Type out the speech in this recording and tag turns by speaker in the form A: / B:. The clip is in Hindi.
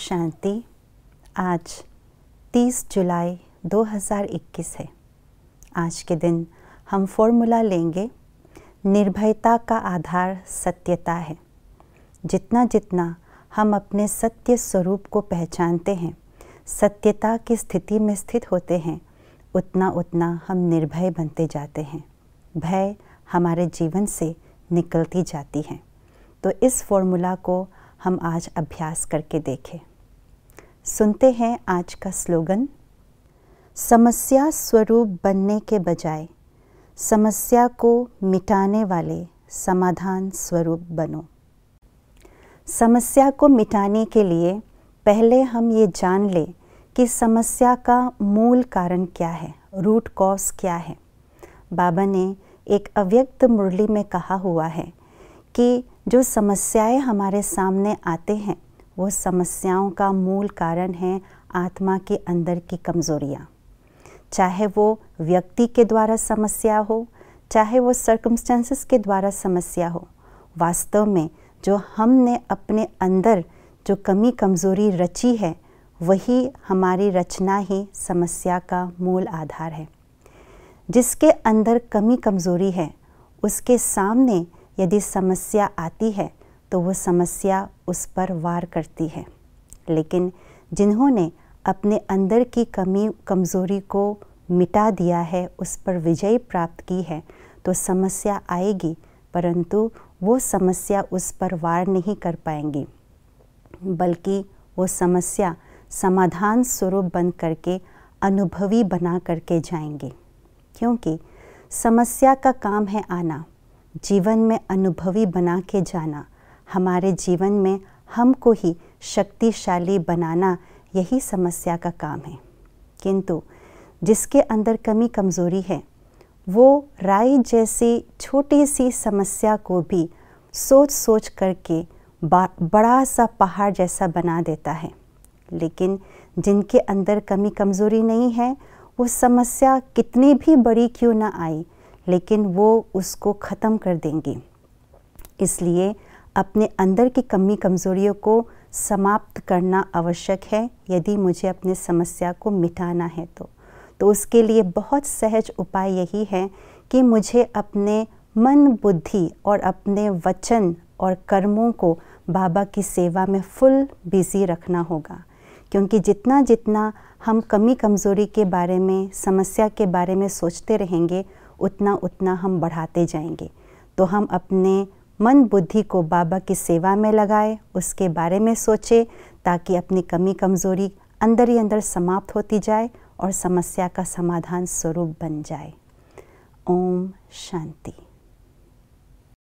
A: शांति आज 30 जुलाई 2021 है आज के दिन हम फॉर्मूला लेंगे निर्भयता का आधार सत्यता है जितना जितना हम अपने सत्य स्वरूप को पहचानते हैं सत्यता की स्थिति में स्थित होते हैं उतना उतना हम निर्भय बनते जाते हैं भय हमारे जीवन से निकलती जाती है तो इस फॉर्मूला को हम आज अभ्यास करके देखें सुनते हैं आज का स्लोगन समस्या स्वरूप बनने के बजाय समस्या को मिटाने वाले समाधान स्वरूप बनो समस्या को मिटाने के लिए पहले हम ये जान लें कि समस्या का मूल कारण क्या है रूट कॉज क्या है बाबा ने एक अव्यक्त मुरली में कहा हुआ है कि जो समस्याएं हमारे सामने आते हैं वो समस्याओं का मूल कारण है आत्मा के अंदर की कमजोरियाँ चाहे वो व्यक्ति के द्वारा समस्या हो चाहे वो सर्कमस्टेंसेस के द्वारा समस्या हो वास्तव में जो हमने अपने अंदर जो कमी कमजोरी रची है वही हमारी रचना ही समस्या का मूल आधार है जिसके अंदर कमी कमजोरी है उसके सामने यदि समस्या आती है तो वो समस्या उस पर वार करती है लेकिन जिन्होंने अपने अंदर की कमी कमज़ोरी को मिटा दिया है उस पर विजय प्राप्त की है तो समस्या आएगी परंतु वो समस्या उस पर वार नहीं कर पाएंगी बल्कि वो समस्या समाधान स्वरूप बन करके अनुभवी बना करके जाएंगे क्योंकि समस्या का काम है आना जीवन में अनुभवी बना के जाना हमारे जीवन में हमको ही शक्तिशाली बनाना यही समस्या का काम है किंतु जिसके अंदर कमी कमज़ोरी है वो राई जैसी छोटी सी समस्या को भी सोच सोच करके बड़ा सा पहाड़ जैसा बना देता है लेकिन जिनके अंदर कमी कमज़ोरी नहीं है वो समस्या कितनी भी बड़ी क्यों ना आई लेकिन वो उसको ख़त्म कर देंगी इसलिए अपने अंदर की कमी कमज़ोरियों को समाप्त करना आवश्यक है यदि मुझे अपने समस्या को मिटाना है तो तो उसके लिए बहुत सहज उपाय यही है कि मुझे अपने मन बुद्धि और अपने वचन और कर्मों को बाबा की सेवा में फुल बिज़ी रखना होगा क्योंकि जितना जितना हम कमी कमज़ोरी के बारे में समस्या के बारे में सोचते रहेंगे उतना उतना हम बढ़ाते जाएंगे तो हम अपने मन बुद्धि को बाबा की सेवा में लगाए उसके बारे में सोचे ताकि अपनी कमी कमज़ोरी अंदर ही अंदर समाप्त होती जाए और समस्या का समाधान स्वरूप बन जाए ओम शांति